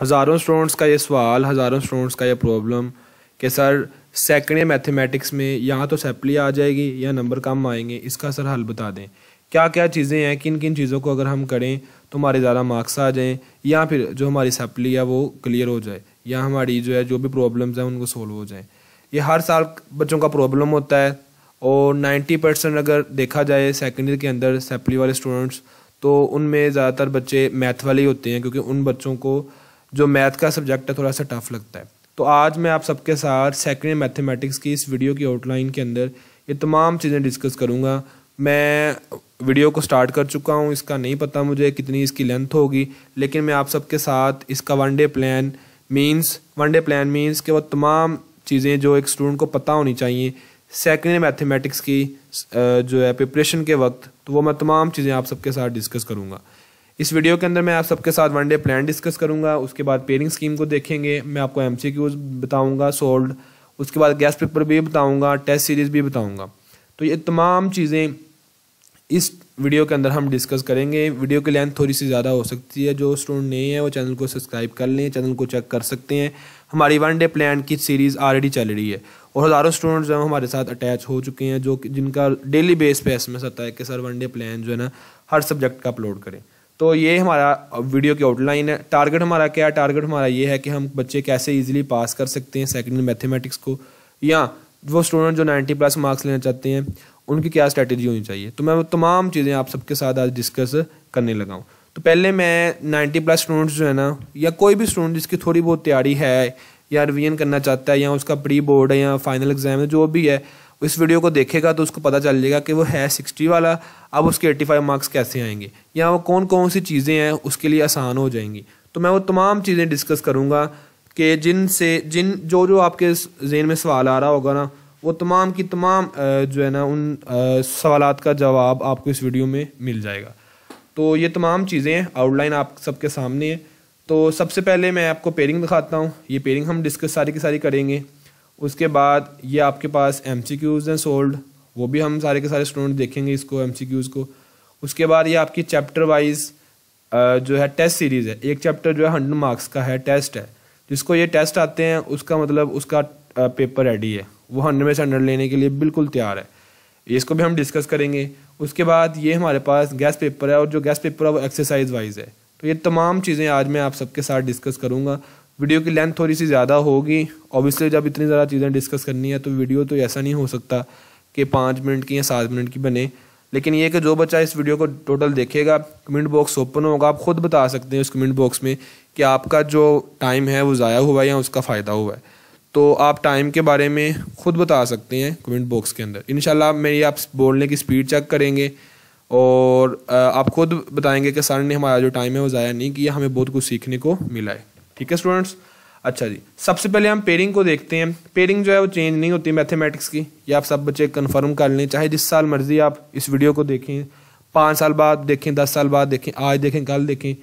हज़ारों स्टूडेंट्स का ये सवाल हज़ारों स्टूडेंट्स का ये प्रॉब्लम कि सर सेकेंड ईयर मैथमेटिक्स में या तो सेपली आ जाएगी या नंबर कम आएंगे इसका सर हल बता दें क्या क्या चीज़ें हैं किन किन चीज़ों को अगर हम करें तो हमारे ज़्यादा मार्क्स आ जाएँ या फिर जो हमारी सेपली है वो क्लियर हो जाए या हमारी जो है जो भी प्रॉब्लम्स हैं उनको सोल्व हो जाएँ ये हर साल बच्चों का प्रॉब्लम होता है और नाइन्टी परसेंट अगर देखा जाए सेकेंड ईयर के अंदर सेपली वाले स्टूडेंट्स तो उनमें ज़्यादातर बच्चे मैथ वाले ही होते हैं क्योंकि उन बच्चों को जो मैथ का सब्जेक्ट है थोड़ा सा टफ लगता है तो आज मैं आप सबके साथ सेकेंड मैथमेटिक्स की इस वीडियो की आउटलाइन के अंदर ये तमाम चीज़ें डिस्कस करूँगा मैं वीडियो को स्टार्ट कर चुका हूँ इसका नहीं पता मुझे कितनी इसकी लेंथ होगी लेकिन मैं आप सबके साथ इसका one day plan means one day plan means के वो तमाम चीज़ें जो एक स्टूडेंट को पता होनी चाहिए सेकेंड मैथमेटिक्स की जो है प्रिपरेशन के वक्त तो वो मैं तमाम चीज़ें आप सबके साथ डिस्कस करूँगा इस वीडियो के अंदर मैं आप सबके साथ वनडे प्लान डिस्कस करूंगा उसके बाद पेयरिंग स्कीम को देखेंगे मैं आपको एम सी क्यूज बताऊँगा सोल्ड उसके बाद गैस पेपर भी बताऊँगा टेस्ट सीरीज़ भी बताऊँगा तो ये तमाम चीज़ें इस वीडियो के अंदर हम डिस्कस करेंगे वीडियो की लेंथ थोड़ी सी ज़्यादा हो सकती है जो स्टूडेंट नहीं है वो चैनल को सब्सक्राइब कर लें चैनल को चेक कर सकते हैं हमारी वन डे प्लान की सीरीज़ ऑलरेडी चल रही है और हज़ारों स्टूडेंट जो है हमारे साथ अटैच हो चुके हैं जो जिनका डेली बेस पे एस एम आता है कि सर वन डे प्लान जो है ना हर सब्जेक्ट का अपलोड करें तो ये हमारा वीडियो की आउटलाइन है टारगेट हमारा क्या है टारगेट हमारा ये है कि हम बच्चे कैसे इजीली पास कर सकते हैं सेकेंड मैथमेटिक्स को या वो स्टूडेंट जो 90 प्लस मार्क्स लेना चाहते हैं उनकी क्या स्ट्रैटेजी होनी चाहिए तो मैं वो तमाम चीज़ें आप सबके साथ आज डिस्कस करने लगा हूँ तो पहले मैं नाइन्टी प्लस स्टूडेंट्स जो है ना या कोई भी स्टूडेंट जिसकी थोड़ी बहुत तैयारी है या रिविजन करना चाहता है या उसका प्री बोर्ड है या फाइनल एग्जाम है जो भी है इस वीडियो को देखेगा तो उसको पता चल जाएगा कि वो है सिक्सटी वाला अब उसके 85 मार्क्स कैसे आएंगे या वो कौन कौन सी चीज़ें हैं उसके लिए आसान हो जाएंगी तो मैं वो तमाम चीज़ें डिस्कस करूँगा कि जिन से जिन जो जो आपके जेन में सवाल आ रहा होगा ना वो तमाम की तमाम जो है ना उन सवाल का जवाब आपको इस वीडियो में मिल जाएगा तो ये तमाम चीज़ें आउटलाइन आप सबके सामने है तो सबसे पहले मैं आपको पेयरिंग दिखाता हूँ ये पेयरिंग हम डिस्कस सारी की सारी करेंगे उसके बाद ये आपके पास एम सी क्यूज़ हैं सोल्ड वो भी हम सारे के सारे स्टूडेंट देखेंगे इसको एम को उसके बाद ये आपकी चैप्टर वाइज जो है टेस्ट सीरीज़ है एक चैप्टर जो है हंड्रेड मार्क्स का है टेस्ट है जिसको ये टेस्ट आते हैं उसका मतलब उसका पेपर रेडी है वो हंड्रेड में से हंड्रेड लेने के लिए बिल्कुल तैयार है इसको भी हम डिस्कस करेंगे उसके बाद ये हमारे पास गैस पेपर है और जो गैस पेपर है वो एक्सरसाइज वाइज है तो ये तमाम चीज़ें आज मैं आप सबके साथ डिस्कस करूँगा वीडियो की लेंथ थोड़ी सी ज़्यादा होगी ऑब्वियसली जब इतनी ज़्यादा चीज़ें डिस्कस करनी है तो वीडियो तो ऐसा नहीं हो सकता कि पाँच मिनट की या सात मिनट की बने लेकिन ये कि जो बच्चा इस वीडियो को टोटल देखेगा कमेंट बॉक्स ओपन होगा आप खुद बता सकते हैं उस कमेंट बॉक्स में कि आपका जो टाइम है वो ज़ाया हुआ है या उसका फ़ायदा हुआ है तो आप टाइम के बारे में खुद बता सकते हैं कमेंट बॉक्स के अंदर इन मेरी आप बोलने की स्पीड चेक करेंगे और आप खुद बताएंगे कि सर ने हमारा जो टाइम है वो ज़ाया नहीं किया हमें बहुत कुछ सीखने को मिला है ठीक है स्टूडेंट्स अच्छा जी सबसे पहले हम पेयरिंग को देखते हैं पेयरिंग जो है वो चेंज नहीं होती मैथमेटिक्स की ये आप सब बच्चे कन्फर्म कर लें चाहे जिस साल मर्जी आप इस वीडियो को देखें पाँच साल बाद देखें दस साल बाद देखें आज देखें कल देखें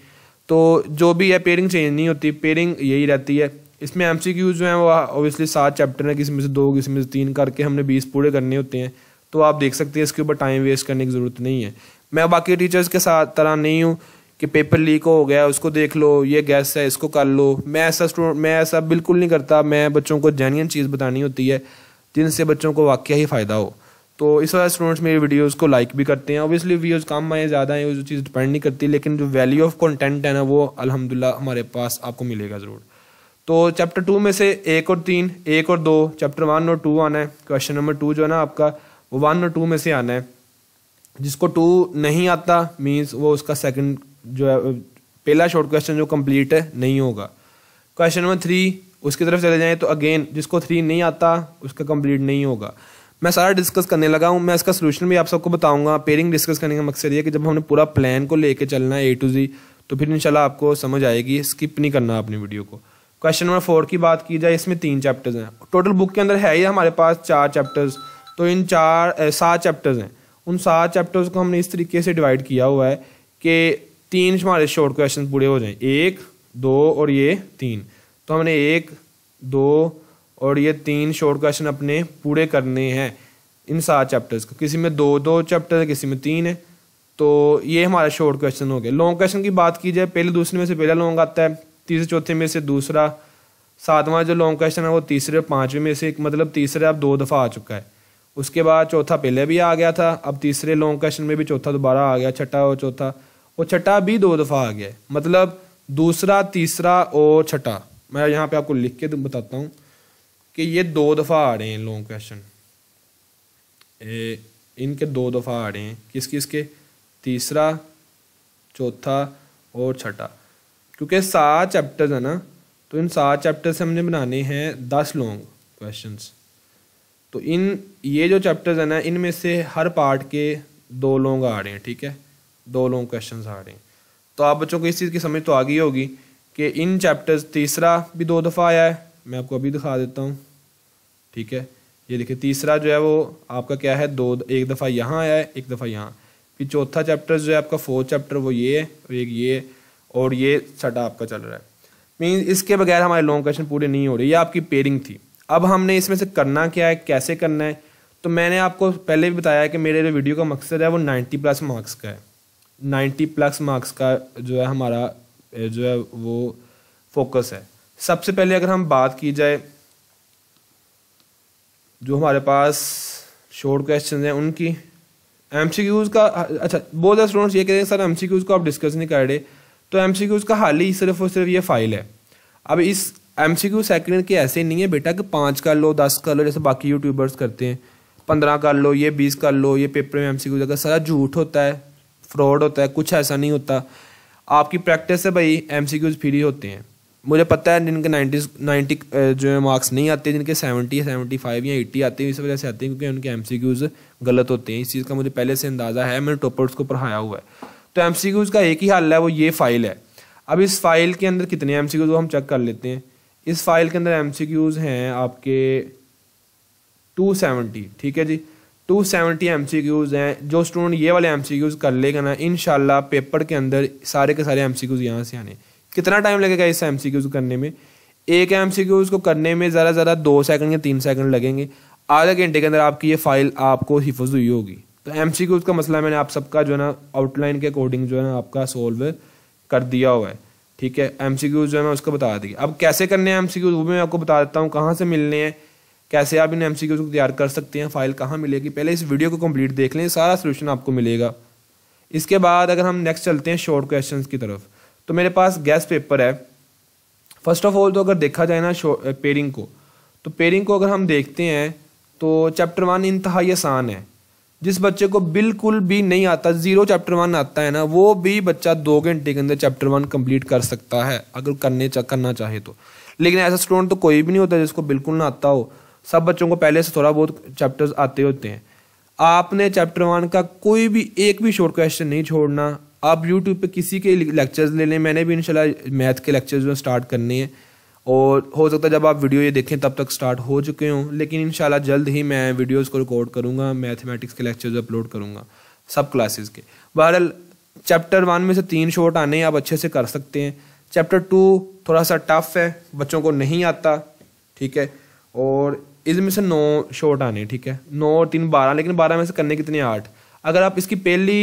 तो जो भी है पेयरिंग चेंज नहीं होती पेयरिंग यही रहती है इसमें एम जो है वो ऑब्वियसली सात चैप्टर हैं किसी में से दो किसी में से तीन करके हमने बीस पूरे करने होते हैं तो आप देख सकते हैं इसके ऊपर टाइम वेस्ट करने की ज़रूरत नहीं है मैं बाकी टीचर्स के साथ तरह नहीं हूँ कि पेपर लीक हो गया उसको देख लो ये गैस है इसको कर लो मैं ऐसा स्टूडेंट मैं ऐसा बिल्कुल नहीं करता मैं बच्चों को जैनियन चीज़ बतानी होती है जिनसे बच्चों को वाक्य ही फ़ायदा हो तो इस वजह स्टूडेंट्स मेरी वीडियोज़ को लाइक भी करते हैं ओबियसली व्यूज़ कम आए ज़्यादा हैं वो चीज़ डिपेंड नहीं करती लेकिन जो वैल्यू ऑफ कॉन्टेंट है ना वो अलहमदिल्ला हमारे पास आपको मिलेगा ज़रूर तो चैप्टर टू में से एक और तीन एक और दो चैप्टर वन और टू आना है क्वेश्चन नंबर टू जो है ना आपका वो वन और टू में से आना है जिसको टू नहीं आता मीन्स वो उसका सेकंड जो है पहला शॉर्ट क्वेश्चन जो कंप्लीट है नहीं होगा क्वेश्चन नंबर थ्री उसकी तरफ चले जाएँ तो अगेन जिसको थ्री नहीं आता उसका कंप्लीट नहीं होगा मैं सारा डिस्कस करने लगा हूँ मैं इसका सोल्यूशन भी आप सबको बताऊंगा पेयरिंग डिस्कस करने का मकसद ये कि जब हमने पूरा प्लान को लेके चलना है ए टू जी तो फिर इंशाल्लाह आपको समझ आएगी स्किप नहीं करना अपनी वीडियो को क्वेश्चन नंबर फोर की बात की जाए इसमें तीन चैप्टर्स हैं टोटल बुक के अंदर है ही हमारे पास चार चैप्टर्स तो इन चार सात चैप्टर्स हैं उन सात चैप्टर्स को हमने इस तरीके से डिवाइड किया हुआ है कि तीन हमारे शॉर्ट क्वेश्चन पूरे हो जाएं एक दो और ये तीन तो हमने एक दो और ये तीन शॉर्ट क्वेश्चन अपने पूरे करने हैं इन सात चैप्टर्स को किसी में दो दो चैप्टर है किसी में तीन है तो ये हमारा शॉर्ट क्वेश्चन हो गया लॉन्ग क्वेश्चन की बात की जाए पहले दूसरे में से पहला लॉन्ग आता है तीसरे चौथे में से दूसरा सातवां जो लॉन्ग क्वेश्चन है वो तीसरे और पाँचवें में से मतलब तीसरे अब दो दफ़ा आ चुका है उसके बाद चौथा पहले भी आ गया था अब तीसरे लॉन्ग क्वेश्चन में भी चौथा दोबारा आ गया छठा और चौथा और छठा भी दो दफ़ा आ गया मतलब दूसरा तीसरा और छठा मैं यहाँ पे आपको लिख के बताता हूँ कि ये दो दफ़ा आ रहे हैं लॉन्ग क्वेश्चन इनके दो दफ़ा आ रहे हैं किस किस के तीसरा चौथा और छठा क्योंकि सात चैप्टर्स है ना तो इन सात चैप्टर से हमने बनाने हैं दस लॉन्ग क्वेश्चन तो इन ये जो चैप्टर्स हैं ना इनमें से हर पार्ट के दो लॉन्ग आ रहे हैं ठीक है दो लॉन्ग क्वेश्चन आ रहे हैं तो आप बच्चों को इस चीज़ की समझ तो आ गई होगी कि इन चैप्टर्स तीसरा भी दो दफ़ा आया है मैं आपको अभी दिखा देता हूँ ठीक है ये देखिए तीसरा जो है वो आपका क्या है दो एक दफ़ा यहाँ आया है एक दफ़ा यहाँ फिर चौथा चैप्टर जो है आपका फोर्थ चैप्टर वो ये है और एक ये और ये छठा आपका चल रहा है मीन इसके बगैर हमारे लॉन्ग क्वेश्चन पूरे नहीं हो रहे ये आपकी पेयरिंग थी अब हमने इसमें से करना क्या है कैसे करना है तो मैंने आपको पहले भी बताया कि मेरे वीडियो का मकसद है वो नाइन्टी प्लस मार्क्स का है नाइन्टी प्लस मार्क्स का जो है हमारा जो है वो फोकस है सबसे पहले अगर हम बात की जाए जो हमारे पास शॉर्ट क्वेश्चन हैं उनकी एम सी क्यूज़ का अच्छा बहुत ज़्यादा स्टूडेंट्स ये कह रहे हैं सर एम सी क्यूज़ को आप डिस्कस नहीं कर रहे तो एम सी क्यूज़ का हाल ही सिर्फ और सिर्फ ये फाइल है अब इस एम सी क्यू सेकेंड के ऐसे नहीं है बेटा कि पाँच कर लो दस कर लो जैसे बाकी यूट्यूबर्स करते हैं पंद्रह कर लो ये बीस कर लो ये पेपर में एम सी क्यू सारा झूठ होता है फ्रॉड होता है कुछ ऐसा नहीं होता आपकी प्रैक्टिस से भाई एम सी क्यूज़ फ्री होते हैं मुझे पता है जिनके नाइन्टी नाइन्टी जो है मार्क्स नहीं आते जिनके सेवेंटी सेवेंटी फाइव या एट्टी आते हैं इस वजह से आते हैं क्योंकि उनके एम सी क्यूज़ गलत होते हैं इस चीज़ का मुझे पहले से अंदाज़ा है मैंने टॉपर्स को पढ़ाया हुआ है तो एम सी क्यूज़ का एक ही हल है वो ये फाइल है अब इस फाइल के अंदर कितने एम सी क्यूज़ वो हम चेक कर लेते हैं इस फाइल के अंदर एम सी क्यूज़ हैं आपके टू सेवेंटी ठीक है जी two seventy M C Qs हैं जो स्टूडेंट ये वाले एम सी क्यूज़ कर लेगा ना इन शाला पेपर के अंदर सारे के सारे एम सी क्यूज़ यहाँ से आने कितना टाइम लगेगा इस एम सी क्यूज़ करने में एक एम सी क्यूज़ को करने में ज़्यादा ज़्यादा दो सेकंड या तीन सेकंड लगेंगे आधे घंटे के अंदर आपकी ये फाइल आपको हिफज हुई होगी तो एम सी क्यूज़ का मसला मैंने आप सबका जो है ना आउटलाइन के अकॉर्डिंग जो है ना आपका सोल्व कर दिया हुआ है ठीक है एम सी क्यूज़ जो है ना उसको बता दी अब कैसे करने हैं एम सी क्यूज़ वो मैं आपको बता देता हूँ कहाँ से मिलने हैं कैसे आप इन एम सी को तैयार कर सकते हैं फाइल कहाँ मिलेगी पहले इस वीडियो को कम्प्लीट देख लें सारा सोल्यूशन आपको मिलेगा इसके बाद अगर हम नेक्स्ट चलते हैं शॉर्ट क्वेश्चन की तरफ तो मेरे पास गैस पेपर है फर्स्ट ऑफ ऑल तो अगर देखा जाए ना पेयरिंग को तो पेयरिंग को अगर हम देखते हैं तो चैप्टर वन इंतहाई आसान है जिस बच्चे को बिल्कुल भी नहीं आता ज़ीरो चैप्टर वन आता है ना वो भी बच्चा दो घंटे के अंदर चैप्टर वन कंप्लीट कर सकता है अगर करने चा, करना चाहे तो लेकिन ऐसा स्टूडेंट तो कोई भी नहीं होता जिसको बिल्कुल ना आता हो सब बच्चों को पहले से थोड़ा बहुत चैप्टर्स आते होते हैं आपने चैप्टर वन का कोई भी एक भी शॉर्ट क्वेश्चन नहीं छोड़ना आप यूट्यूब पे किसी के लेक्चर्स ले लें मैंने भी इंशाल्लाह मैथ के लेक्चर्स में स्टार्ट करने हैं और हो सकता है जब आप वीडियो ये देखें तब तक स्टार्ट हो चुके हों लेकिन इन जल्द ही मैं वीडियोज़ को रिकॉर्ड करूँगा मैथमेटिक्स के लेक्चर्स अपलोड करूँगा सब क्लासेस के बहरहाल चैप्टर वन में से तीन शॉर्ट आने आप अच्छे से कर सकते हैं चैप्टर टू थोड़ा सा टफ है बच्चों को नहीं आता ठीक है और इसमें से नौ शॉट आने ठीक है नौ और तीन बारह लेकिन बारह में से करने कितने आठ अगर आप इसकी पहली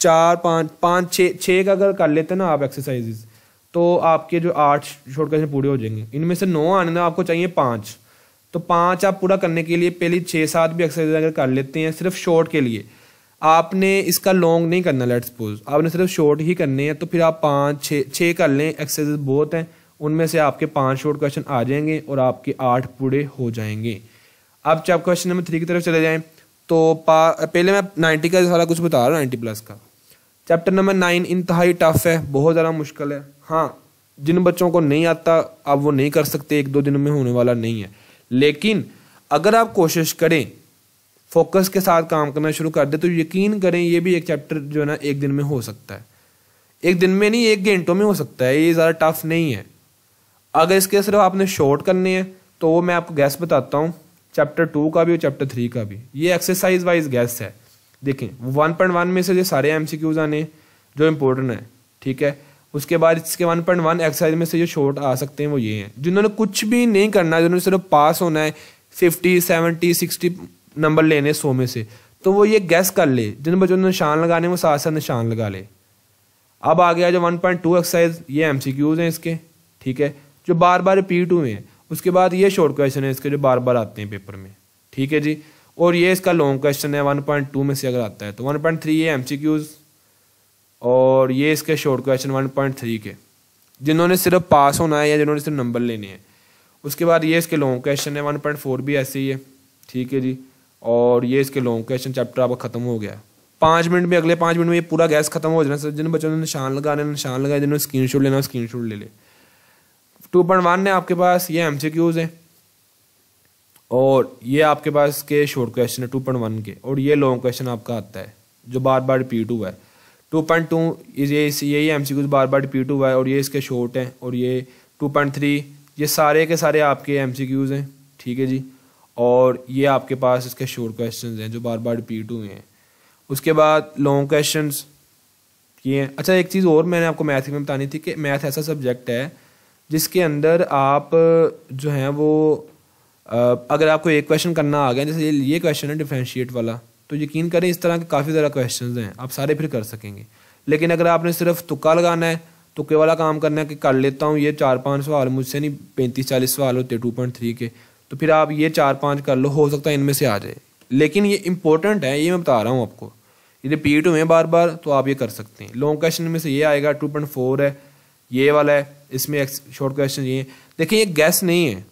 चार पाँच पाँच छः छः का अगर कर लेते हैं ना आप एक्सरसाइजेज तो आपके जो आठ शॉर्ट कैसे पूरे हो जाएंगे इनमें से नौ आने में आपको चाहिए पाँच तो पाँच आप पूरा करने के लिए पहली छः सात भी एक्सरसाइज अगर कर लेते हैं सिर्फ शॉर्ट के लिए आपने इसका लॉन्ग नहीं करना लेट सपोज आपने सिर्फ शॉर्ट ही करने हैं तो फिर आप पाँच छः छः कर लें एक्सरसाइज बहुत हैं उनमें से आपके पाँच शॉर्ट क्वेश्चन आ जाएंगे और आपके आठ पूरे हो जाएंगे अब जब क्वेश्चन नंबर थ्री की तरफ चले जाएँ तो पहले मैं नाइन्टी का सारा कुछ बता रहा हूँ नाइन्टी प्लस का चैप्टर नंबर नाइन इंतहाई टफ है बहुत ज़्यादा मुश्किल है हाँ जिन बच्चों को नहीं आता आप वो नहीं कर सकते एक दो दिन में होने वाला नहीं है लेकिन अगर आप कोशिश करें फोकस के साथ काम करना शुरू कर दे तो यकीन करें ये भी एक चैप्टर जो है ना एक दिन में हो सकता है एक दिन में नहीं एक घंटों में हो सकता है ये ज़्यादा टफ नहीं है अगर इसके सिर्फ आपने शॉर्ट करने हैं तो वो मैं आपको गैस बताता हूँ चैप्टर टू का भी और चैप्टर थ्री का भी ये एक्सरसाइज वाइज गैस है देखें वन पॉइंट वन में से जो सारे एम सी क्यूज आने जो इम्पोर्टेंट है ठीक है उसके बाद इसके वन पॉइंट वन एक्सरसाइज में से जो शॉर्ट आ सकते हैं वो ये हैं जिन्होंने कुछ भी नहीं करना जिन्होंने सिर्फ पास होना है फिफ्टी सेवेंटी सिक्सटी नंबर लेने सौ में से तो वो ये गैस कर ले जिन बच्चों ने निशान लगाने वो साथ साथ निशान लगा ले अब आ गया जो वन पॉइंट टू एक्सरसाइज ये एम सी क्यूज़ हैं इसके ठीक है जो बार बार रिपीट हुए हैं उसके बाद ये शॉर्ट क्वेश्चन है इसके जो बार बार आते हैं पेपर में ठीक है जी और ये इसका लॉन्ग क्वेश्चन है वन पॉइंट टू में से अगर आता है तो वन पॉइंट थ्री ये एम सी क्यूज़ और ये इसके short question one point three के जिन्होंने सिर्फ पास होना है या जिन्होंने सिर्फ नंबर लेने हैं उसके बाद ये इसके लॉन्ग क्वेश्चन है वन पॉइंट फोर भी ऐसे ही है ठीक है जी और ये इसके लॉन्ग क्वेश्चन चैप्टर अब ख़त्म हो गया पाँच मिनट में अगले पाँच मिनट में ये पूरा गैस खत्म हो जाना सर जिन बच्चों ने निशान लगाने निशान लगाए जिन्होंने स्क्रीन शॉट लेना स्क्रीन शॉट ले ले टू पॉइंट वन है आपके पास ये एम सी क्यूज़ हैं और ये आपके पास के शॉर्ट क्वेश्चन है टू पॉइंट वन के और ये लॉन्ग क्वेश्चन आपका आता है जो बार बार रिपीट हुआ है टू पॉइंट टू ये यही एम सी क्यूज बार बार रिपीट हुआ है और ये इसके शॉर्ट हैं और ये टू पॉइंट थ्री ये सारे के सारे आपके एम सी क्यूज़ हैं ठीक है जी और ये आपके पास इसके शॉर्ट क्वेश्चन हैं जो बार बार रिपीट हुए हैं उसके बाद लॉन्ग क्वेश्चन ये हैं अच्छा एक चीज़ और मैंने आपको मैथ में बतानी थी कि मैथ ऐसा सब्जेक्ट है जिसके अंदर आप जो हैं वो अगर आपको एक क्वेश्चन करना आ गया जैसे ये क्वेश्चन है डिफ्रेंशिएट वाला तो यकीन करें इस तरह के काफ़ी ज़्यादा क्वेश्चन हैं आप सारे फिर कर सकेंगे लेकिन अगर आपने सिर्फ तुक्का लगाना है तुक्के वाला काम करना है कि कर लेता हूँ ये चार पाँच सवाल मुझसे नहीं पैंतीस चालीस सवाल होते टू पॉइंट थ्री के तो फिर आप ये चार पाँच कर लो हो सकता है इनमें से आ जाए लेकिन ये इंपॉर्टेंट है ये मैं बता रहा हूँ आपको रिपीट हुए बार बार तो आप ये कर सकते हैं लॉन्ग क्वेश्चन में से ये आएगा टू पॉइंट फोर है ये वाला है इसमें शॉर्ट क्वेश्चन ये देखिए ये गैस नहीं है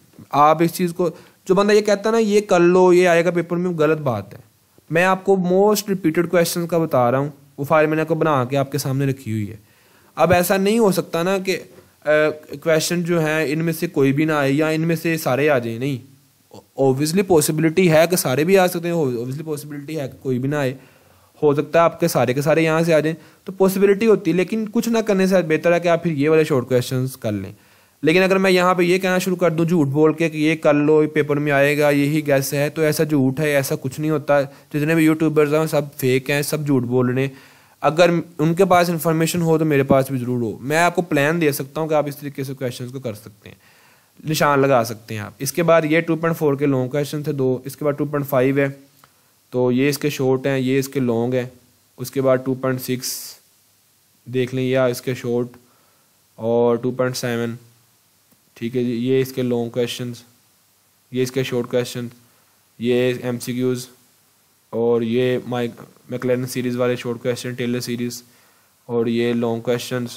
आप इस चीज़ को जो बंदा ये कहता है ना ये कर लो ये आएगा पेपर में गलत बात है मैं आपको मोस्ट रिपीटेड क्वेश्चन का बता रहा हूँ वो फाइल मैंने आपको बना के आपके सामने रखी हुई है अब ऐसा नहीं हो सकता ना कि क्वेश्चन जो है इनमें से कोई भी ना आए या इनमें से सारे आ जाए नहीं ओबियसली पॉसिबिलिटी है कि सारे भी आ सकते हैं ओबियसली पॉसिबिलिटी है कि कोई भी ना आए हो सकता है आपके सारे के सारे यहाँ से आ जाएँ तो पॉसिबिलिटी होती है लेकिन कुछ ना करने से बेहतर है कि आप फिर ये वाले शॉर्ट क्वेश्चन कर लें लेकिन अगर मैं यहाँ पे ये कहना शुरू कर दूँ झूठ बोल के कि ये कर लो ये पेपर में आएगा यही गैस है तो ऐसा झूठ है ऐसा कुछ नहीं होता जितने भी यूट्यूबर्स हैं सब फेक हैं सब झूठ बोल रहे हैं अगर उनके पास इन्फॉर्मेशन हो तो मेरे पास भी ज़रूर हो मैं आपको प्लान दे सकता हूँ कि आप इस तरीके से क्वेश्चन को कर सकते हैं निशान लगा सकते हैं आप इसके बाद ये टू पॉइंट फोर के लॉन्ग क्वेश्चन थे दो इसके बाद टू पॉइंट फाइव है तो ये इसके शॉर्ट हैं ये इसके लॉन्ग हैं उसके बाद टू पॉइंट सिक्स देख लें या इसके शॉर्ट और टू पॉइंट सेवन ठीक है जी ये इसके लॉन्ग क्वेश्चन ये इसके शॉर्ट क्वेश्चन ये एम सी क्यूज़ और ये माइक मैकलैन सीरीज़ वाले शॉर्ट क्वेश्चन टेलर सीरीज़ और ये लॉन्ग क्वेश्चन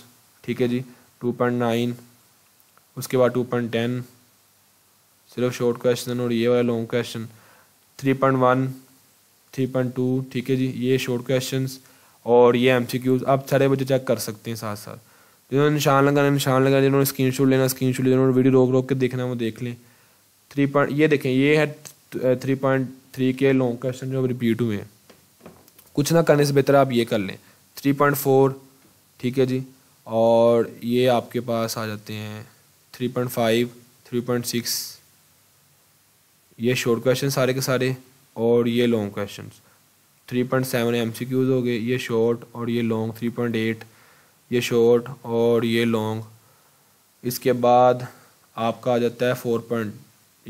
ठीक है जी टू पॉइंट नाइन उसके बाद टू पॉइंट टेन सिर्फ शॉर्ट क्वेश्चन और ये वाला long question three point one three point two ठीक है जी ये शॉर्ट क्वेश्चन और ये एम सी क्यूज आप सारे बच्चे चेक कर सकते हैं साथ साथ तो जिन्होंने निशान लगाना निशान लगाना जिन्होंने स्क्रीन शॉट लेना स्क्रीन शॉट जिन्होंने वीडियो रोक रोक के देखना वो देख लें थ्री पॉइंट ये देखें ये है थ्री पॉइंट थ्री के लॉन्ग क्वेश्चन जो रिपीट हुए हैं कुछ ना करने से बेहतर आप ये कर लें थ्री पॉइंट फोर ठीक है जी और ये आपके पास आ जाते हैं three point five three point six ये शॉर्ट क्वेश्चन सारे के सारे और ये long question three point seven M C Qs हो गए ये शॉर्ट और ये लॉन्ग थ्री पॉइंट एट ये शॉर्ट और ये लॉन्ग इसके बाद आपका आ जाता है फोर पॉइंट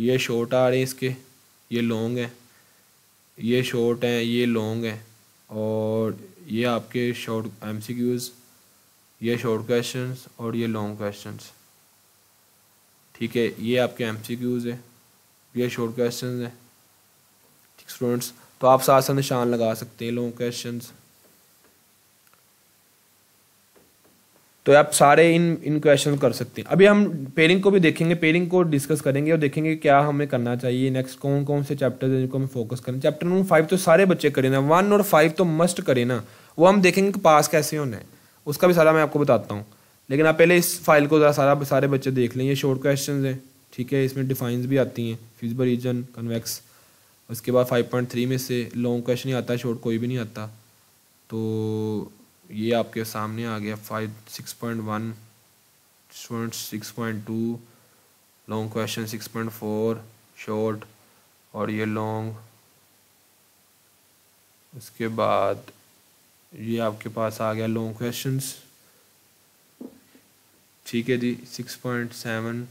ये शॉर्ट आ रहे हैं इसके ये लॉन्ग हैं ये शॉर्ट हैं ये लॉन्ग हैं और ये आपके शॉर्ट एम सी क्यूज़ ये शॉर्ट क्वेश्चन और ये लॉन्ग क्वेश्चन ठीक है ये आपके एम सी क्यूज़ हैं ये शॉर्ट क्वेश्चन हैं स्टूडेंट्स तो आप साथ साथ निशान लगा सकते हैं लॉन्ग क्वेश्चन तो आप सारे इन इन क्वेश्चन कर सकते हैं अभी हम पेरिंग को भी देखेंगे पेरिंग को डिस्कस करेंगे और देखेंगे क्या हमें करना चाहिए नेक्स्ट कौन कौन से चैप्टर जिनको हमें फोकस करना चैप्टर नंबर फाइव तो सारे बच्चे करें ना वन और फाइव तो मस्ट करें ना वो हम देखेंगे कि पास कैसे होना है उसका भी सारा मैं आपको बताता हूँ लेकिन आप पहले इस फाइल को ज़रा सारा सारे बच्चे देख लें ये शॉर्ट क्वेश्चन हैं ठीक है इसमें डिफाइंस भी आती हैं फ्यूजबल रीजन कन्वेक्स उसके बाद 5.3 में से लॉन्ग क्वेश्चन ही आता शॉर्ट कोई भी नहीं आता तो ये आपके सामने आ गया five six point one six point two long question six point four short और ये लॉन्ग उसके बाद ये आपके पास आ गया लॉन्ग क्वेश्चंस ठीक है जी six point seven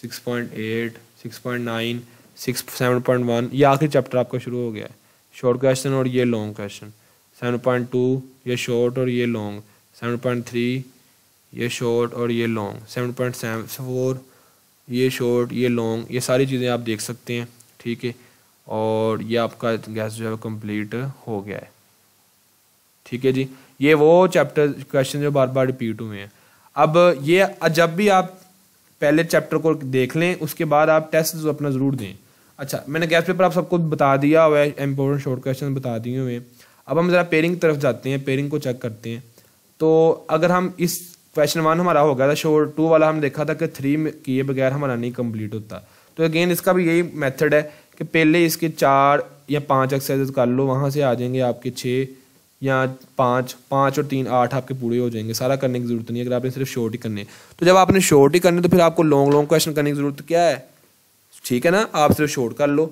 six point eight six point nine six seven point one ये आखिरी चैप्टर आपका शुरू हो गया है शॉर्ट क्वेश्चन और ये long question seven point two ये शॉर्ट और ये लॉन्ग सेवन पॉइंट थ्री ये शॉर्ट और ये long seven point seven four ये शॉर्ट ये लॉन्ग ये सारी चीज़ें आप देख सकते हैं ठीक है और ये आपका गैस जो है कम्प्लीट हो गया है ठीक है जी ये वो चैप्टर क्वेश्चन जो बार बार रिपीट हुए हैं अब ये जब भी आप पहले चैप्टर को देख लें उसके बाद आप टेस्ट अपना ज़रूर दें अच्छा मैंने गैस पेपर आप सबको बता दिया हुआ है इंपॉर्टेंट शॉर्ट क्वेश्चन बता दिए हुए हैं अब हम ज़रा पेयरिंग तरफ जाते हैं पेयरिंग को चेक करते हैं तो अगर हम इस क्वेश्चन वन हमारा हो गया था शोर टू वाला हम देखा था कि थ्री किए बगैर हमारा नहीं कंप्लीट होता तो अगेन इसका भी यही मेथड है कि पहले इसके चार या पांच एक्सरसाइज कर लो वहाँ से आ जाएंगे आपके छः या पाँच पाँच और तीन आठ आपके पूरे हो जाएंगे सारा करने की जरूरत नहीं है अगर आपने सिर्फ शॉर्ट ही करने तो जब आपने शॉर्ट ही करने तो फिर आपको लॉन्ग लॉन्ग क्वेश्चन करने की जरूरत क्या है ठीक है ना आप सिर्फ शॉर्ट कर लो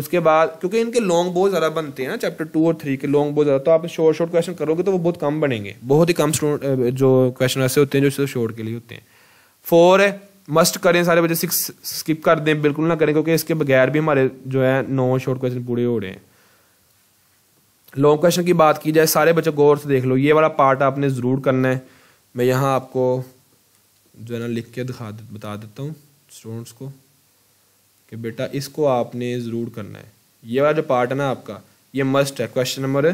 उसके बाद क्योंकि इनके लॉन्ग बहुत ज़्यादा बनते हैं ना चैप्टर टू और थ्री के लॉन्ग बहुत ज़्यादा तो आप शॉर्ट शॉर्ट क्वेश्चन करोगे तो वो बहुत कम बनेंगे बहुत ही कम स्टूडेंट जो क्वेश्चन ऐसे होते हैं जो सिर्फ शॉर्ट के लिए होते हैं फोर है मस्ट करें सारे बच्चे सिक्स स्किप कर दें बिल्कुल ना करें क्योंकि इसके बगैर भी हमारे जो है नौ शॉर्ट क्वेश्चन पूरे हो रहे हैं लॉन्ग क्वेश्चन की बात की जाए सारे बच्चे गौर से देख लो ये वाला पार्ट आपने ज़रूर करना है मैं यहाँ आपको जो है ना लिख के दिखा बता देता हूँ स्टूडेंट्स को कि बेटा इसको आपने ज़रूर करना है ये वाला जो पार्ट है ना आपका ये मस्ट है क्वेश्चन नंबर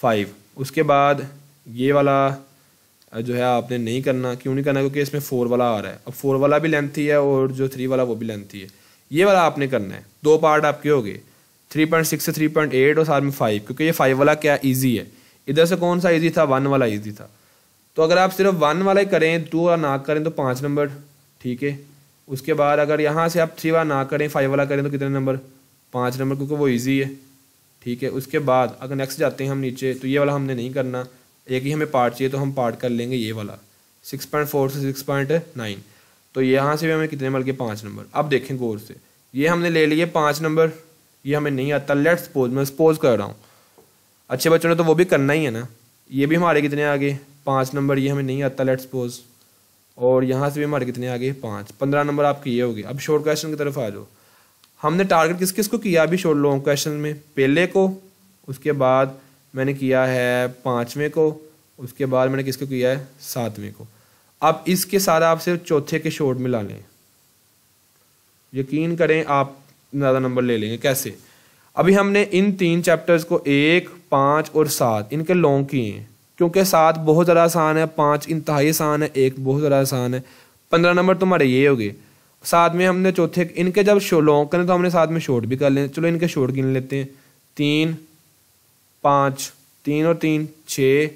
फाइव उसके बाद ये वाला जो है आपने नहीं करना क्यों नहीं करना क्योंकि इसमें फोर वाला आ रहा है अब फोर वाला भी लेंथी है और जो थ्री वाला वो भी लेंथी है ये वाला आपने करना है दो पार्ट आपके हो गए थ्री पॉइंट सिक्स से थ्री पॉइंट एट और साथ में फाइव क्योंकि ये फाइव वाला क्या ईजी है इधर से कौन सा ईजी था वन वाला ईजी था तो अगर आप सिर्फ वन वाला ही करें टू वाला ना करें तो पाँच नंबर ठीक है उसके बाद अगर यहाँ से आप थ्री वाला ना करें फाइव वाला करें तो कितने नंबर पाँच नंबर क्योंकि वो ईजी है ठीक है उसके बाद अगर नेक्स्ट जाते हैं हम नीचे तो ये वाला हमने नहीं करना एक ही हमें पार्ट चाहिए तो हम पार्ट कर लेंगे ये वाला सिक्स पॉइंट फोर से सिक्स पॉइंट नाइन तो यहाँ से भी हमें कितने बल्कि पाँच नंबर अब देखें गौर से ये हमने ले लिए पाँच नंबर ये हमें नहीं आता लेट सपोज मैं सपोज कर रहा हूँ अच्छे बच्चों ने तो वो भी करना ही है ना ये भी हमारे कितने आ गए पाँच नंबर ये हमें नहीं आता लेट सपोज़ और यहाँ से भी हमारे कितने आ गए पाँच पंद्रह नंबर आपके ये हो गए अब शॉर्ट क्वेश्चन की तरफ आ जाओ हमने टारगेट किस किस को किया अभी शॉर्ट लॉन्ग क्वेश्चन में पहले को उसके बाद मैंने किया है पाँचवें को उसके बाद मैंने किसको किया है सातवें को अब इसके साथ आप सिर्फ चौथे के शॉर्ट में ला लें यकीन करें आप ज़्यादा नंबर ले लेंगे कैसे अभी हमने इन तीन चैप्टर्स को एक पाँच और सात इनके लॉन्ग किए हैं क्योंकि सात बहुत ज़्यादा आसान है पाँच इंतहाई आसान है एक बहुत ज़्यादा आसान है पंद्रह नंबर तुम्हारे ये हो गए साथ में हमने चौथे इनके जब शो लॉन्ग करें तो हमने साथ में शॉर्ट भी कर लें चलो इनके शॉर्ट गिन लेते हैं तीन पाँच तीन और तीन छः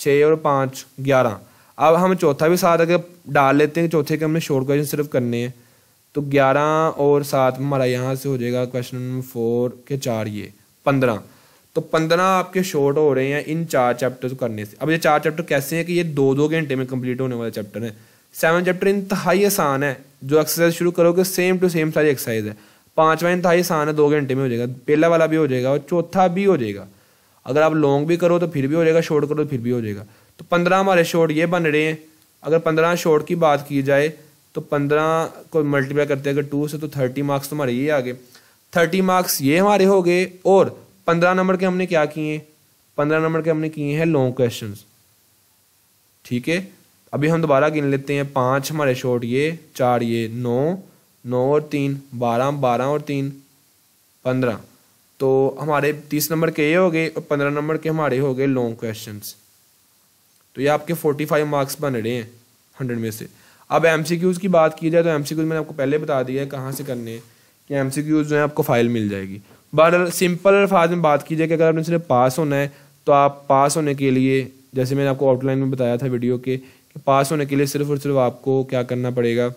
छः और पाँच ग्यारह अब हम चौथा भी साथ अगर डाल लेते हैं चौथे के हमने शॉर्ट क्वेश्चन सिर्फ करने हैं तो ग्यारह और सात हमारा यहाँ से हो जाएगा क्वेश्चन नंबर फोर के चार ये पंद्रह तो पंद्रह आपके शॉर्ट हो रहे हैं इन चार चैप्टर करने से अब ये चार चैप्टर कैसे हैं कि ये दो दो घंटे में कंप्लीट होने वाले चैप्टर हैं सेवन चैप्टर इंतहाई आसान है जो एक्सरसाइज शुरू करोगे सेम टू सेम सारी एक्सरसाइज है पाँचवा इंतहाई आसान है दो घंटे में हो जाएगा पहला वाला भी हो जाएगा और चौथा भी हो जाएगा अगर आप लॉन्ग भी करो तो फिर भी हो जाएगा शॉर्ट करो तो फिर भी हो जाएगा तो पंद्रह हमारे शॉर्ट ये बन रहे हैं अगर पंद्रह शॉर्ट की बात की जाए तो पंद्रह को मल्टीप्लाई करते हैं अगर टू से तो थर्टी मार्क्स तुम्हारे ये आ गए थर्टी मार्क्स ये हमारे हो गए और पंद्रह नंबर के हमने क्या किए पंद्रह नंबर के हमने किए हैं लॉन्ग क्वेश्चन ठीक है अभी हम दोबारा गिन लेते हैं पाँच हमारे शॉर्ट ये चार ये नौ नौ और तीन बारह बारह और तीन पंद्रह तो हमारे तीस नंबर के ये हो गए और पंद्रह नंबर के हमारे हो गए लॉन्ग क्वेश्चन तो ये आपके फोर्टी फाइव मार्क्स बन रहे हैं हंड्रेड में से अब एम सी क्यूज़ की बात की जाए तो एम सी क्यूज़ मैंने आपको पहले बता दिया है कहाँ से करने हैं कि एम सी क्यूज़ जो है आपको फाइल मिल जाएगी बट सिंपल अल्फाज में बात कीजिए कि अगर आपने सिर्फ पास होना है तो आप पास होने के लिए जैसे मैंने आपको आउटलाइन में बताया था वीडियो के कि पास होने के लिए सिर्फ और सिर्फ आपको क्या करना पड़ेगा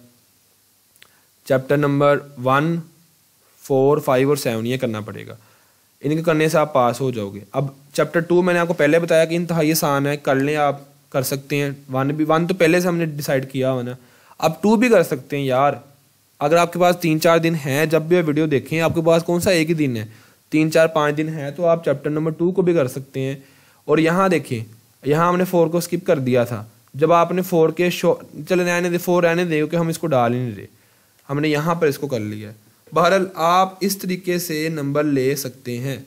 chapter number one four five और सेवन ये करना पड़ेगा इनके करने से आप पास हो जाओगे अब चैप्टर टू मैंने आपको पहले बताया कि इंतहाई आसान है कर लें आप कर सकते हैं वन भी वन तो पहले से हमने डिसाइड किया हुआ ना अब टू भी कर सकते हैं यार अगर आपके पास तीन चार दिन हैं जब भी आप वीडियो देखें आपके पास कौन सा एक ही दिन है तीन चार पाँच दिन है तो आप चैप्टर नंबर टू को भी कर सकते हैं और यहाँ देखें यहाँ हमने फोर को स्किप कर दिया था जब आपने फोर के शो चले रहने दे फोर रहने दे क्योंकि हम इसको डाल ही नहीं रहे हमने यहाँ पर इसको कर लिया बहरहाल आप इस तरीके से नंबर ले सकते हैं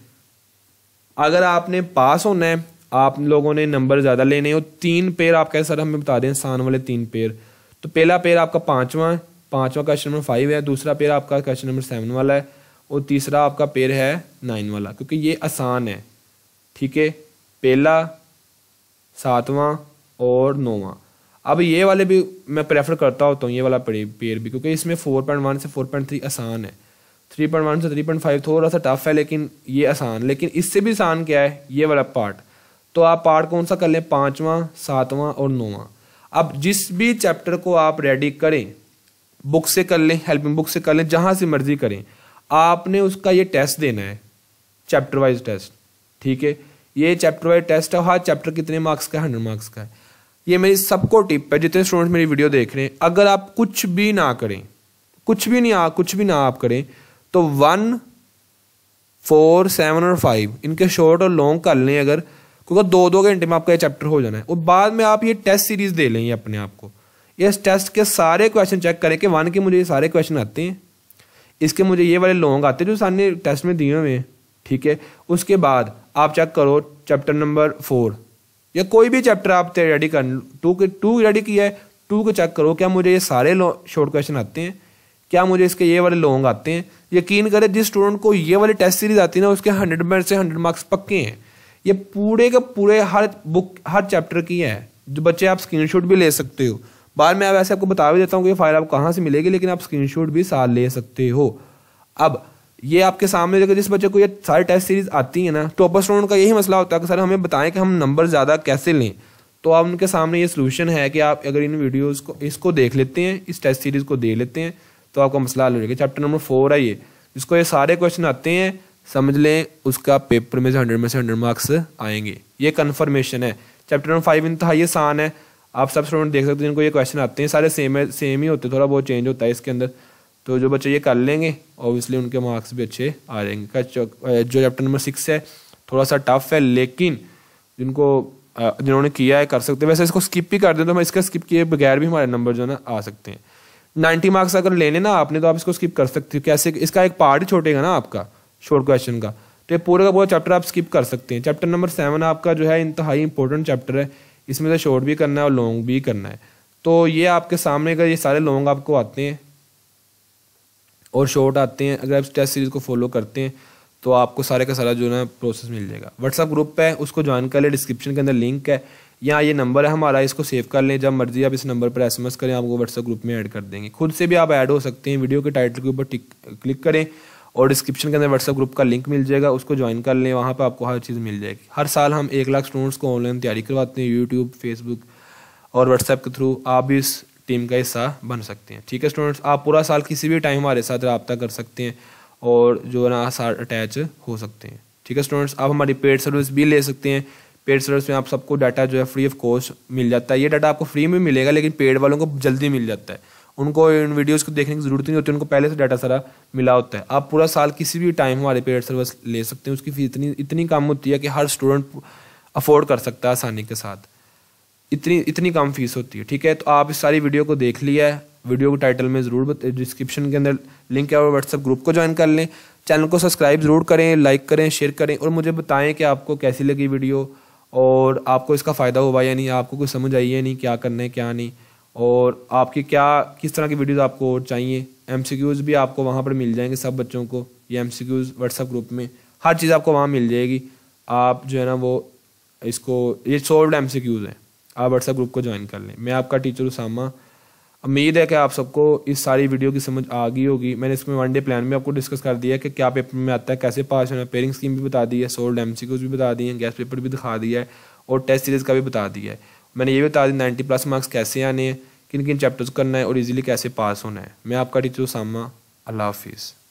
अगर आपने पास होना है आप लोगों ने नंबर ज़्यादा लेने हो तीन पेड़ आप कह सर हमें बता दें आसान वाले तीन पेड़ तो पहला पेड़ आपका पाँचवा है पाँचवा क्वेश्चन नंबर फाइव है दूसरा पेयर आपका क्वेश्चन नंबर सेवन वाला है और तीसरा आपका पेयर है नाइन वाला क्योंकि ये आसान है ठीक है पहला सातवां और नौवां अब ये वाले भी मैं प्रेफर करता होता हूँ ये वाला पेयर भी क्योंकि इसमें फोर पॉइंट वन से फोर पॉइंट थ्री आसान है थ्री पॉइंट वन से थ्री पॉइंट फाइव थोड़ा सा टफ है लेकिन ये आसान लेकिन इससे भी आसान क्या है ये वाला पार्ट तो आप पार्ट कौन सा कर लें पाँचवा सातवां और नौवां अब जिस भी चैप्टर को आप रेडी करें बुक से कर लें हेल्पिंग बुक से कर लें जहाँ से मर्जी करें आपने उसका ये टेस्ट देना है चैप्टर वाइज टेस्ट ठीक है ये चैप्टर वाइज टेस्ट है हर चैप्टर कितने मार्क्स का है हंड्रेड मार्क्स का है ये मेरी सबको टिप है जितने स्टूडेंट्स मेरी वीडियो देख रहे हैं अगर आप कुछ भी ना करें कुछ भी नहीं आ कुछ भी ना आप करें तो वन फोर सेवन और फाइव इनके शॉर्ट और लॉन्ग कर लें अगर क्योंकि दो दो घंटे में आपका ये चैप्टर हो जाना है और बाद में आप ये टेस्ट सीरीज दे लें अपने आप को इस टेस्ट के सारे क्वेश्चन चेक करें कि वन के मुझे ये सारे क्वेश्चन आते हैं इसके मुझे ये वाले लॉन्ग आते हैं जो सामने टेस्ट में दिए हुए हैं ठीक है उसके बाद आप चेक करो चैप्टर नंबर फोर या कोई भी चैप्टर आप रेडी कर टू के टू रेडी किया है टू को चेक करो क्या मुझे ये सारे शॉर्ट क्वेश्चन आते हैं क्या मुझे इसके ये वाले लॉन्ग आते हैं यकीन करें जिस स्टूडेंट को ये वाली टेस्ट सीरीज आती है ना उसके हंड्रेड में से हंड्रेड मार्क्स पक्के हैं ये पूरे के पूरे हर बुक हर चैप्टर की है जो बच्चे आप स्क्रीनशॉट भी ले सकते हो बाद में वैसे आपको बता भी देता हूँ कि फाइल आप कहाँ से मिलेगी लेकिन आप स्क्रीनशॉट भी साथ ले सकते हो अब ये आपके सामने देखो जिस बच्चे को ये सारी टेस्ट सीरीज आती है ना अपर स्टूडेंट का यही मसला होता है कि सर हमें बताएं कि हम नंबर ज़्यादा कैसे लें तो आप उनके सामने ये सोल्यूशन है कि आप अगर इन वीडियोस को इसको देख लेते हैं इस टेस्ट सीरीज़ को देख लेते हैं तो आपका मसला हल हो जाएगा चैप्टर नंबर फोर है ये जिसको ये सारे क्वेश्चन आते हैं समझ लें उसका पेपर में से हंड्रेड में से हंड्रेड मार्क्स आएंगे ये कन्फर्मेशन है चैप्टर नंबर फाइव इंतहाई आसान है आप सब स्टूडेंट देख सकते हो जिनको ये क्वेश्चन आते हैं सारे सेम है सेम ही होते थोड़ा बहुत चेंज होता है इसके अंदर तो जो बच्चे ये कर लेंगे ऑब्वियसली उनके मार्क्स भी अच्छे आ जाएंगे जो चैप्टर नंबर सिक्स है थोड़ा सा टफ है लेकिन जिनको जिन्होंने किया है कर सकते हैं वैसे इसको स्किप भी कर दें तो मैं इसका स्किप किए बगैर भी हमारे नंबर जो है ना आ सकते हैं नाइन्टी मार्क्स अगर लेने ना आपने तो आप इसको स्किप कर सकते हो कैसे इसका एक पार्ट ही छोटेगा ना आपका शॉर्ट क्वेश्चन का तो ये पूरे का पूरा चैप्टर आप स्किप कर सकते हैं चैप्टर नंबर सेवन आपका जो है इंतहाई इंपॉर्टेंट चैप्टर है इसमें से शॉर्ट भी करना है और लॉन्ग भी करना है तो ये आपके सामने का ये सारे लॉन्ग आपको आते हैं और शॉर्ट आते हैं अगर आप टेस्ट सीरीज़ को फॉलो करते हैं तो आपको सारे का सारा जो है प्रोसेस मिल जाएगा व्हाट्सअप ग्रुप है उसको ज्वाइन कर ले डिस्क्रिप्शन के अंदर लिंक है यहाँ ये नंबर है हमारा इसको सेव कर लें जब मर्जी आप इस नंबर पर एसएमएस करें आपको व्हाट्सअप ग्रुप में ऐड कर देंगे खुद से भी आप ऐड हो सकते हैं वीडियो के टाइटल के ऊपर क्लिक करें और डिस्क्रिप्शन के अंदर व्हाट्सअप ग्रुप का लिंक मिल जाएगा उसको ज्वाइन कर लें वहाँ पर आपको हर चीज़ मिल जाएगी हर साल हम एक लाख स्टूडेंट्स को ऑनलाइन तैयारी करवाते हैं यूट्यूब फेसबुक और व्हाट्सएप के थ्रू आप भी इस टीम का हिस्सा बन सकते हैं ठीक है स्टूडेंट्स आप पूरा साल किसी भी टाइम हमारे साथ रबता कर सकते हैं और जो है ना साथ अटैच हो सकते हैं ठीक है स्टूडेंट्स आप हमारी पेड सर्विस भी ले सकते हैं पेड सर्विस में आप सबको डाटा जो है फ्री ऑफ कॉस्ट मिल जाता है ये डाटा आपको फ्री में मिलेगा लेकिन पेड वालों को जल्दी मिल जाता है उनको इन वीडियोज़ को देखने की ज़रूरत नहीं होती उनको पहले से डाटा सारा मिला होता है आप पूरा साल किसी भी टाइम हमारे पेड सर्विस ले सकते हैं उसकी फीस इतनी इतनी कम होती है कि हर स्टूडेंट अफोर्ड कर सकता है आसानी के साथ इतनी इतनी कम फीस होती है ठीक है तो आप इस सारी वीडियो को देख लिया है वीडियो को टाइटल में ज़रूर डिस्क्रिप्शन के अंदर लिंक है और व्हाट्सएप ग्रुप को ज्वाइन कर लें चैनल को सब्सक्राइब ज़रूर करें लाइक करें शेयर करें और मुझे बताएं कि आपको कैसी लगी वीडियो और आपको इसका फ़ायदा हुआ या नहीं आपको कुछ समझ आई है नहीं क्या करना है क्या नहीं और आपकी क्या किस तरह की वीडियोस आपको चाहिए एम भी आपको वहाँ पर मिल जाएंगे सब बच्चों को ये एम व्हाट्सएप ग्रुप में हर चीज़ आपको वहाँ मिल जाएगी आप जो है ना वो इसको ये सोल्ड एम सी हैं आप व्हाट्सएप ग्रुप को ज्वाइन कर लें मैं आपका टीचर उसामा उम्मीद है कि आप सबको इस सारी वीडियो की समझ आ गई होगी मैंने इसमें वन डे प्लान में आपको डिस्कस कर दिया है कि क्या पेपर में आता है कैसे पास होना पेयरिंग स्कीम भी बता दी है सोल्ड एम भी बता दी है गैस पेपर भी दिखा दिया है और टेस्ट सीरीज़ का भी बता दिया है मैंने ये बता दी नाइन्टी प्लस मार्क्स कैसे आने हैं किन किन चैप्टर्स करना है और इजीली कैसे पास होना है मैं आपका टीचर सामा अल्लाह हाफिज़